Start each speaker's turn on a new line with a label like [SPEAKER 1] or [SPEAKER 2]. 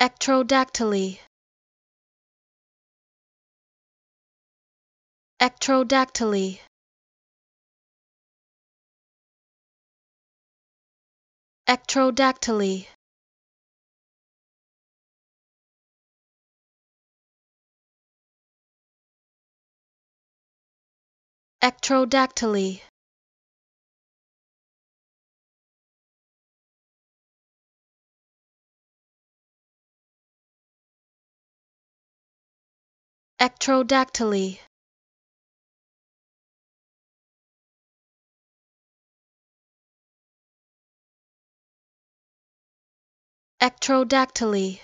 [SPEAKER 1] Ectrodactyly Ectrodactyly Ectrodactyly Ectrodactyly Ectrodactyly Ectrodactyly